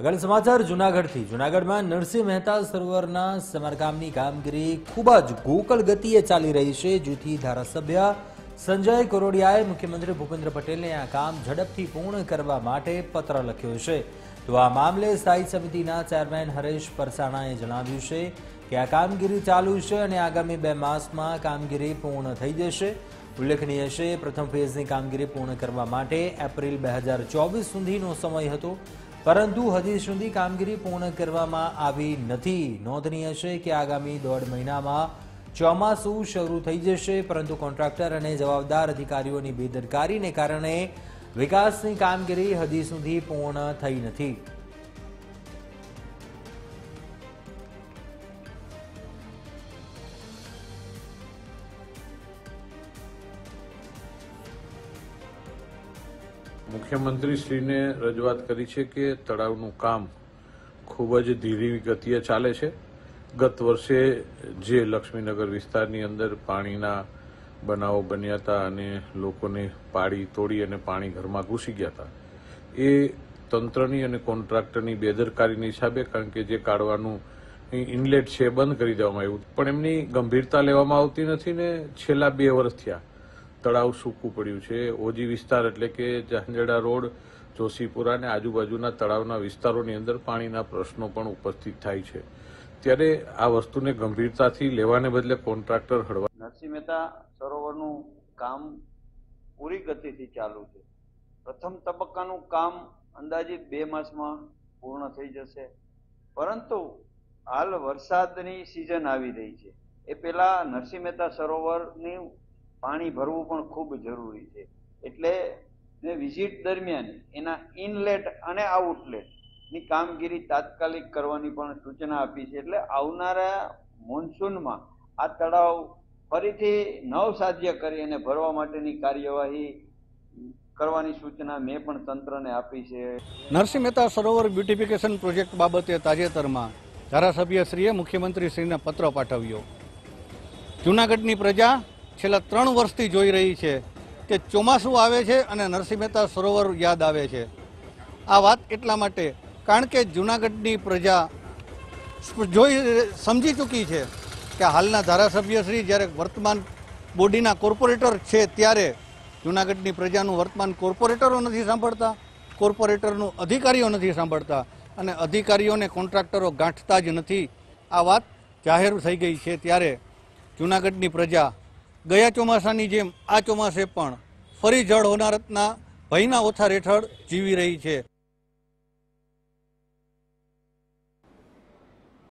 આગળ સમાચાર જુનાગઢથી જુનાગઢમાં નરસિંહ મહેતા સરોવરના સમારકામની કામગીરી ખૂબ જ ગોકળ ગતિએ ચાલી રહી છે જેથી ધારાસભ્ય સંજય કોરોડિયાએ મુખ્યમંત્રી ભૂપેન્દ્ર પટેલને આ કામ ઝડપથી પૂર્ણ કરવા માટે પત્ર લખ્યો છે તો આ મામલે સ્થાયી સમિતિના ચેરમેન હરેશ પરસાણાએ જણાવ્યું છે કે આ કામગીરી ચાલુ છે અને આગામી બે માસમાં કામગીરી પૂર્ણ થઈ જશે ઉલ્લેખનીય છે પ્રથમ ફેઝની કામગીરી પૂર્ણ કરવા માટે એપ્રિલ બે સુધી સુધીનો સમય હતો પરંતુ હજી સુધી કામગીરી પૂર્ણ કરવામાં આવી નથી નોંધનીય છે કે આગામી દોઢ મહિનામાં ચોમાસું શરૂ થઈ જશે પરંતુ કોન્ટ્રાક્ટર અને જવાબદાર અધિકારીઓની બેદરકારીને કારણે વિકાસની કામગીરી હજી સુધી પૂર્ણ થઈ નથી મુખ્યમંત્રીશ્રીને રજૂઆત કરી છે કે તળાવનું કામ ખૂબ જ ધીરી ગતિએ ચાલે છે ગત વર્ષે જે લક્ષ્મીનગર વિસ્તારની અંદર પાણીના બનાવો બન્યા હતા અને લોકોને પાડી તોડી અને પાણી ઘરમાં ઘૂસી ગયા હતા એ તંત્રની અને કોન્ટ્રાક્ટરની બેદરકારીની હિસાબે કારણ કે જે કાઢવાનું ઇનલેટ છે બંધ કરી દેવામાં આવ્યું પણ એમની ગંભીરતા લેવામાં આવતી નથી ને છેલ્લા બે વર્ષ થયા તળાવ સૂકું પડ્યું છે ઓજી વિસ્તાર એટલે કે જાંજેડા રોડ જોશીપુરા અને આજુબાજુના તળાવના વિસ્તારોની અંદર પાણીના પ્રશ્નો પણ ઉપસ્થિત થાય છે ત્યારે આ વસ્તુને ગંભીરતાથી લેવાને બદલે કોન્ટ્રાક્ટર હળવા નરસિંહ મહેતા સરોવરનું કામ પૂરી ગતિથી ચાલુ છે પ્રથમ તબક્કાનું કામ અંદાજિત બે માસમાં પૂર્ણ થઈ જશે પરંતુ હાલ વરસાદની સિઝન આવી રહી છે એ પહેલાં નરસિંહ મહેતા સરોવરની પાણી ભરવું પણ ખૂબ જરૂરી છે એટલે મેં વિઝિટ દરમિયાન એના ઇનલેટ અને આઉટલેટની કામગીરી તાત્કાલિક કરવાની પણ સૂચના આપી છે એટલે આવનારા મોન્સૂનમાં આ તળાવ ફરીથી નવસાધ્ય કરી અને ભરવા માટેની કાર્યવાહી કરવાની સૂચના મેં પણ તંત્રને આપી છે નરસિંહ મહેતા સરોવર બ્યુટિફિકેશન પ્રોજેક્ટ બાબતે તાજેતરમાં ધારાસભ્યશ્રીએ મુખ્યમંત્રીશ્રીને પત્ર પાઠવ્યો જૂનાગઢની પ્રજા છેલ્લા ત્રણ વર્ષથી જોઈ રહી છે કે ચોમાસું આવે છે અને નરસિંહ મહેતા સરોવર યાદ આવે છે આ વાત એટલા માટે કારણ કે જૂનાગઢની પ્રજા જોઈ સમજી ચૂકી છે કે હાલના ધારાસભ્યશ્રી જ્યારે વર્તમાન બોડીના કોર્પોરેટર છે ત્યારે જૂનાગઢની પ્રજાનું વર્તમાન કોર્પોરેટરો નથી સાંભળતા કોર્પોરેટરનું અધિકારીઓ નથી સાંભળતા અને અધિકારીઓને કોન્ટ્રાક્ટરો ગાંઠતા જ નથી આ વાત જાહેર થઈ ગઈ છે ત્યારે જૂનાગઢની પ્રજા ગયા ચોમાસાની જેમ આ ચોમાસે પણ ફરી જળ હોનારતના ભયના ઓછા હેઠળ જીવી રહી છે